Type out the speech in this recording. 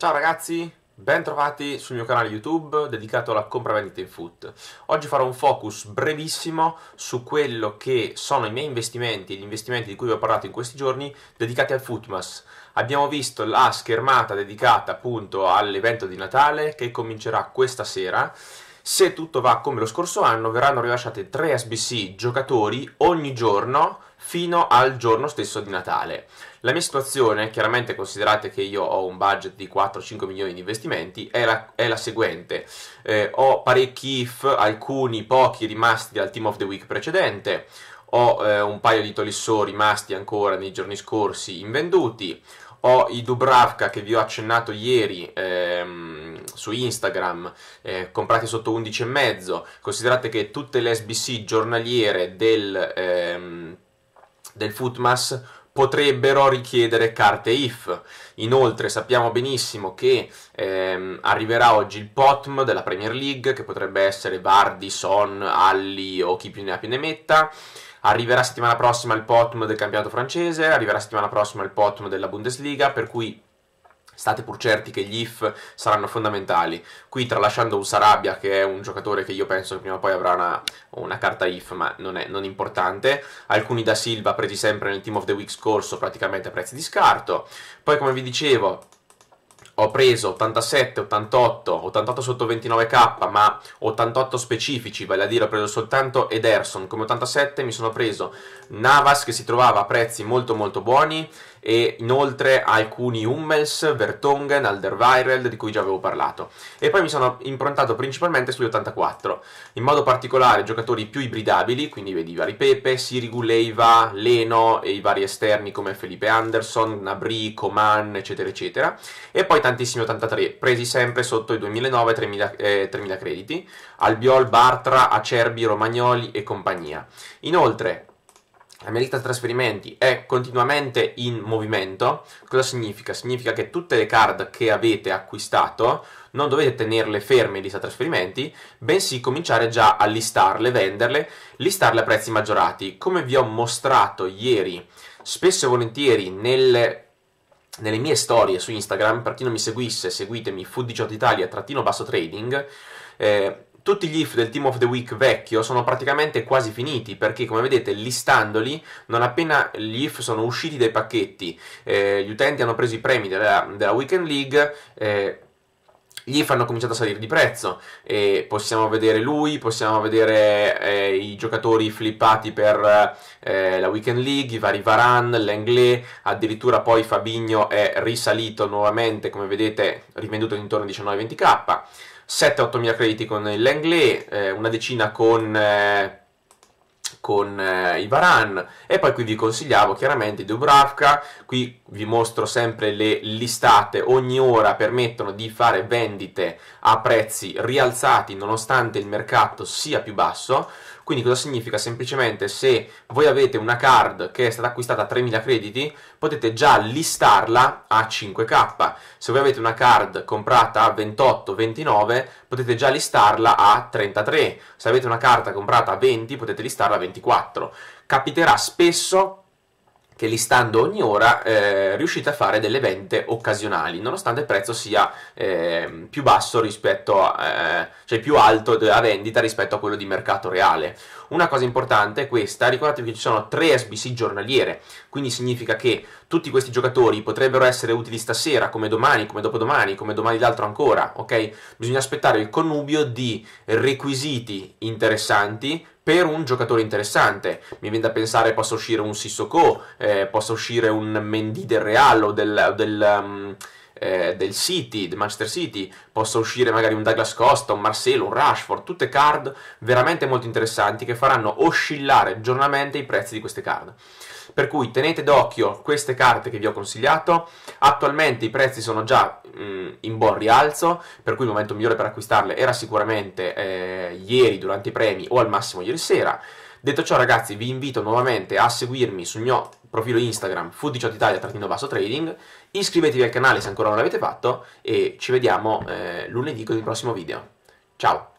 Ciao ragazzi, bentrovati sul mio canale YouTube dedicato alla compravendita in foot. Oggi farò un focus brevissimo su quello che sono i miei investimenti, gli investimenti di cui vi ho parlato in questi giorni, dedicati al Footmas. Abbiamo visto la schermata dedicata appunto all'evento di Natale che comincerà questa sera. Se tutto va come lo scorso anno, verranno rilasciate 3 SBC giocatori ogni giorno fino al giorno stesso di Natale. La mia situazione, chiaramente considerate che io ho un budget di 4-5 milioni di investimenti, è la, è la seguente. Eh, ho parecchi IF, alcuni pochi rimasti dal Team of the Week precedente, ho eh, un paio di Tolisso rimasti ancora nei giorni scorsi invenduti, ho i Dubravka che vi ho accennato ieri ehm, su Instagram, eh, comprati sotto 11,5. Considerate che tutte le SBC giornaliere del... Ehm, del footmass potrebbero richiedere carte IF. Inoltre sappiamo benissimo che ehm, arriverà oggi il POTM della Premier League, che potrebbe essere Vardi, Son, Alli o chi più ne ha più ne metta. Arriverà settimana prossima il POTM del campionato francese, arriverà settimana prossima il POTM della Bundesliga, per cui State pur certi che gli if saranno fondamentali. Qui, tralasciando un Sarabia, che è un giocatore che io penso che prima o poi avrà una, una carta if, ma non è non importante. Alcuni da Silva presi sempre nel Team of the Week scorso, praticamente a prezzi di scarto. Poi, come vi dicevo, ho preso 87, 88, 88 sotto 29k, ma 88 specifici, vale a dire ho preso soltanto Ederson. Come 87 mi sono preso Navas che si trovava a prezzi molto molto buoni e inoltre alcuni Hummels, Vertongen, Alderweireld di cui già avevo parlato. E poi mi sono improntato principalmente sugli 84, in modo particolare giocatori più ibridabili, quindi vedi i vari Pepe, Sirigu, Leiva, Leno e i vari esterni come Felipe Anderson, Nabri, Coman, eccetera eccetera. E poi tantissimi 83, presi sempre sotto i 2009-3000 eh, 3000 crediti, Albiol, Bartra, Acerbi, Romagnoli e compagnia. Inoltre la lista trasferimenti è continuamente in movimento, cosa significa? Significa che tutte le card che avete acquistato non dovete tenerle ferme in lista trasferimenti, bensì cominciare già a listarle, venderle, listarle a prezzi maggiorati. Come vi ho mostrato ieri, spesso e volentieri nelle nelle mie storie su Instagram, per chi non mi seguisse, seguitemi food 18 italia trading. Eh, tutti gli if del Team of the Week vecchio sono praticamente quasi finiti perché come vedete listandoli non appena gli if sono usciti dai pacchetti eh, gli utenti hanno preso i premi della, della Weekend League eh, gli fanno cominciato a salire di prezzo. E possiamo vedere lui, possiamo vedere eh, i giocatori flippati per eh, la Weekend League, i vari Varan, Lenglet, addirittura poi Fabinho è risalito nuovamente, come vedete, rivenduto intorno ai 19-20k. 7-8 mila crediti con il eh, una decina con eh, con eh, i Varan e poi qui vi consigliavo chiaramente Dubravka, qui vi mostro sempre le listate, ogni ora permettono di fare vendite a prezzi rialzati nonostante il mercato sia più basso, quindi cosa significa? Semplicemente se voi avete una card che è stata acquistata a 3000 crediti, potete già listarla a 5k. Se voi avete una card comprata a 28, 29, potete già listarla a 33. Se avete una carta comprata a 20, potete listarla a 25. 24. Capiterà spesso che listando ogni ora eh, riuscite a fare delle vente occasionali, nonostante il prezzo sia eh, più basso rispetto a, eh, cioè più alto della vendita rispetto a quello di mercato reale. Una cosa importante è questa, ricordatevi che ci sono tre SBC giornaliere, quindi significa che tutti questi giocatori potrebbero essere utili stasera, come domani, come dopodomani, come domani d'altro ancora, ok? Bisogna aspettare il connubio di requisiti interessanti per un giocatore interessante. Mi viene da pensare possa uscire un Sissoko, eh, possa uscire un Mendy del Real o del, del, um, eh, del City, del Manchester City, possa uscire magari un Douglas Costa, un Marcelo, un Rashford, tutte card veramente molto interessanti che faranno oscillare giornalmente i prezzi di queste card per cui tenete d'occhio queste carte che vi ho consigliato, attualmente i prezzi sono già mh, mm, in buon rialzo, per cui il momento migliore per acquistarle era sicuramente eh, ieri durante i premi o al massimo ieri sera. Detto ciò ragazzi vi invito nuovamente a seguirmi sul mio profilo Instagram food18italia-trading, iscrivetevi al canale se ancora non l'avete fatto e ci vediamo eh, lunedì con il prossimo video. Ciao!